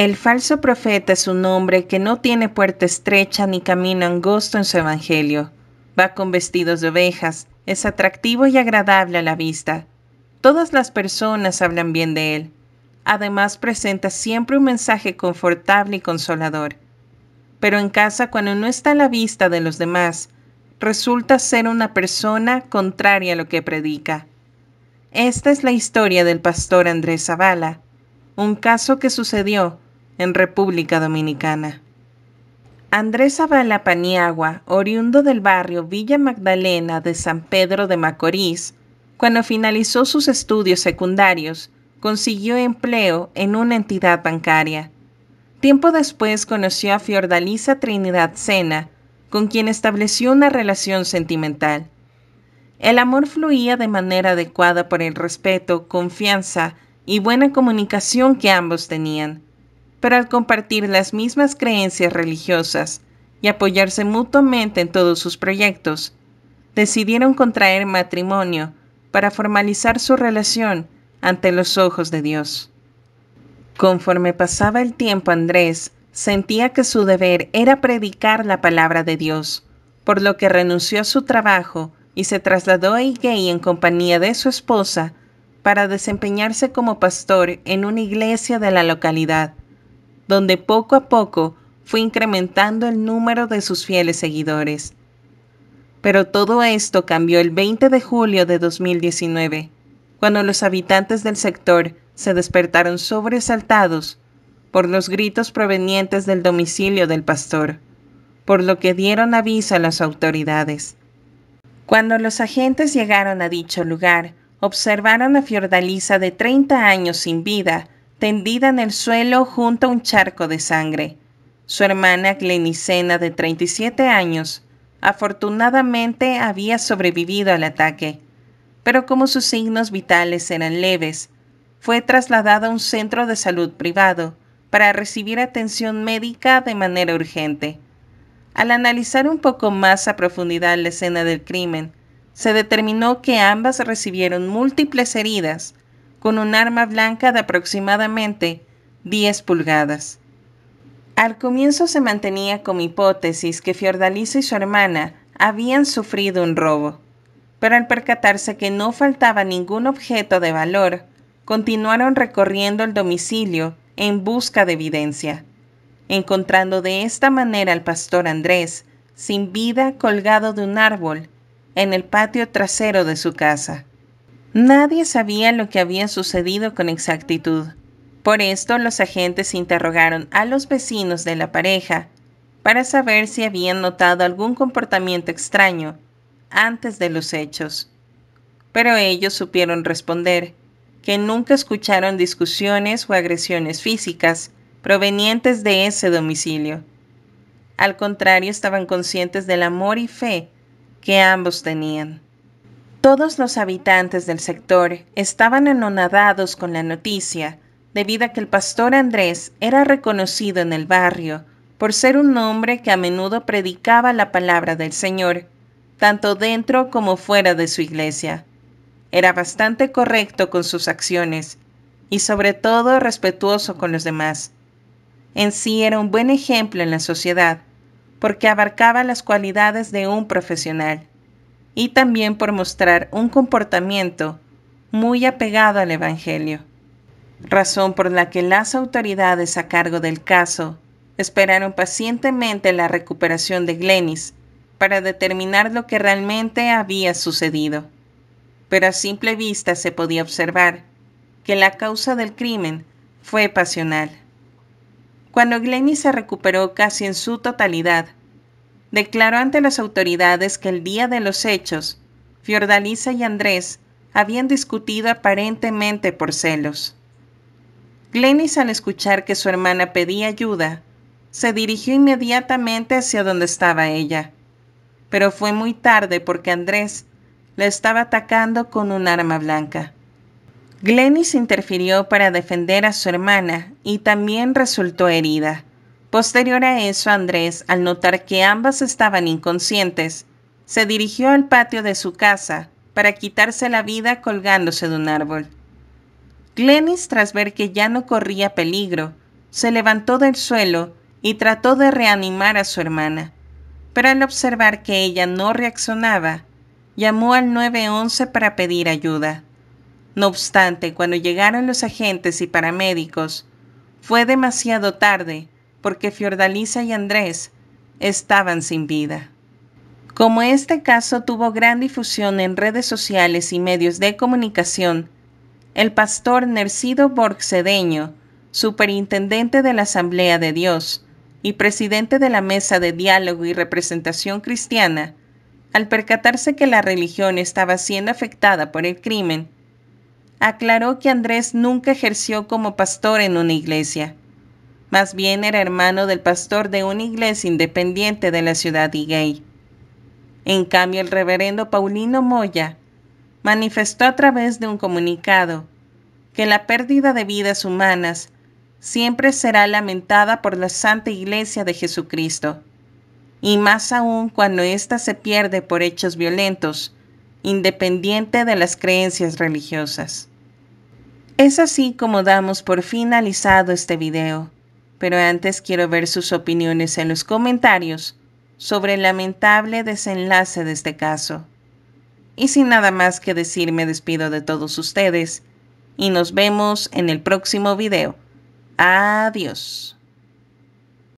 El falso profeta es un hombre que no tiene puerta estrecha ni camino angosto en su evangelio. Va con vestidos de ovejas, es atractivo y agradable a la vista. Todas las personas hablan bien de él. Además presenta siempre un mensaje confortable y consolador. Pero en casa cuando no está a la vista de los demás, resulta ser una persona contraria a lo que predica. Esta es la historia del pastor Andrés Zavala, un caso que sucedió en República Dominicana. Andrés Abala Paniagua, oriundo del barrio Villa Magdalena de San Pedro de Macorís, cuando finalizó sus estudios secundarios, consiguió empleo en una entidad bancaria. Tiempo después conoció a Fiordalisa Trinidad Sena, con quien estableció una relación sentimental. El amor fluía de manera adecuada por el respeto, confianza y buena comunicación que ambos tenían pero al compartir las mismas creencias religiosas y apoyarse mutuamente en todos sus proyectos, decidieron contraer matrimonio para formalizar su relación ante los ojos de Dios. Conforme pasaba el tiempo, Andrés sentía que su deber era predicar la palabra de Dios, por lo que renunció a su trabajo y se trasladó a Higuey en compañía de su esposa para desempeñarse como pastor en una iglesia de la localidad donde poco a poco fue incrementando el número de sus fieles seguidores. Pero todo esto cambió el 20 de julio de 2019, cuando los habitantes del sector se despertaron sobresaltados por los gritos provenientes del domicilio del pastor, por lo que dieron aviso a las autoridades. Cuando los agentes llegaron a dicho lugar, observaron a Fiordalisa de 30 años sin vida, tendida en el suelo junto a un charco de sangre. Su hermana Glenicena, de 37 años, afortunadamente había sobrevivido al ataque, pero como sus signos vitales eran leves, fue trasladada a un centro de salud privado para recibir atención médica de manera urgente. Al analizar un poco más a profundidad la escena del crimen, se determinó que ambas recibieron múltiples heridas, con un arma blanca de aproximadamente 10 pulgadas. Al comienzo se mantenía como hipótesis que Fiordalisa y su hermana habían sufrido un robo, pero al percatarse que no faltaba ningún objeto de valor, continuaron recorriendo el domicilio en busca de evidencia, encontrando de esta manera al pastor Andrés, sin vida colgado de un árbol, en el patio trasero de su casa. Nadie sabía lo que había sucedido con exactitud. Por esto los agentes interrogaron a los vecinos de la pareja para saber si habían notado algún comportamiento extraño antes de los hechos. Pero ellos supieron responder que nunca escucharon discusiones o agresiones físicas provenientes de ese domicilio. Al contrario, estaban conscientes del amor y fe que ambos tenían. Todos los habitantes del sector estaban anonadados con la noticia, debido a que el pastor Andrés era reconocido en el barrio por ser un hombre que a menudo predicaba la palabra del Señor, tanto dentro como fuera de su iglesia. Era bastante correcto con sus acciones y sobre todo respetuoso con los demás. En sí era un buen ejemplo en la sociedad, porque abarcaba las cualidades de un profesional y también por mostrar un comportamiento muy apegado al Evangelio, razón por la que las autoridades a cargo del caso esperaron pacientemente la recuperación de Glenis para determinar lo que realmente había sucedido. Pero a simple vista se podía observar que la causa del crimen fue pasional. Cuando Glenys se recuperó casi en su totalidad, declaró ante las autoridades que el día de los hechos, Fiordalisa y Andrés habían discutido aparentemente por celos. Glenys, al escuchar que su hermana pedía ayuda, se dirigió inmediatamente hacia donde estaba ella, pero fue muy tarde porque Andrés la estaba atacando con un arma blanca. Glenys interfirió para defender a su hermana y también resultó herida. Posterior a eso, Andrés, al notar que ambas estaban inconscientes, se dirigió al patio de su casa para quitarse la vida colgándose de un árbol. Glenis, tras ver que ya no corría peligro, se levantó del suelo y trató de reanimar a su hermana, pero al observar que ella no reaccionaba, llamó al 911 para pedir ayuda. No obstante, cuando llegaron los agentes y paramédicos, fue demasiado tarde porque Fiordalisa y Andrés estaban sin vida. Como este caso tuvo gran difusión en redes sociales y medios de comunicación, el pastor Nercido Borgcedeño, superintendente de la Asamblea de Dios y presidente de la Mesa de Diálogo y Representación Cristiana, al percatarse que la religión estaba siendo afectada por el crimen, aclaró que Andrés nunca ejerció como pastor en una iglesia más bien era hermano del pastor de una iglesia independiente de la ciudad de Gay. En cambio, el reverendo Paulino Moya manifestó a través de un comunicado que la pérdida de vidas humanas siempre será lamentada por la Santa Iglesia de Jesucristo, y más aún cuando ésta se pierde por hechos violentos, independiente de las creencias religiosas. Es así como damos por finalizado este video pero antes quiero ver sus opiniones en los comentarios sobre el lamentable desenlace de este caso. Y sin nada más que decir, me despido de todos ustedes y nos vemos en el próximo video. Adiós.